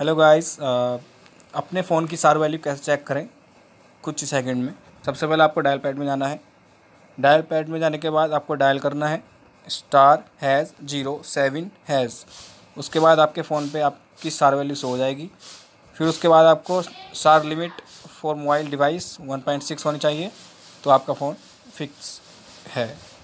hello guys uh, अपने phone की SAR value कैसे चेक करें कुछ सेकंड में सबसे पहले आपको डायल पैड में जाना है डायल पैड में जाने के बाद आपको डायल करना है star hash zero seven hash उसके बाद आपके फ़ोन पे आपकी सार वैल्यू शो हो जाएगी फिर उसके बाद आपको SAR limit for mobile device one होनी चाहिए तो आपका फ़ोन फिक्स है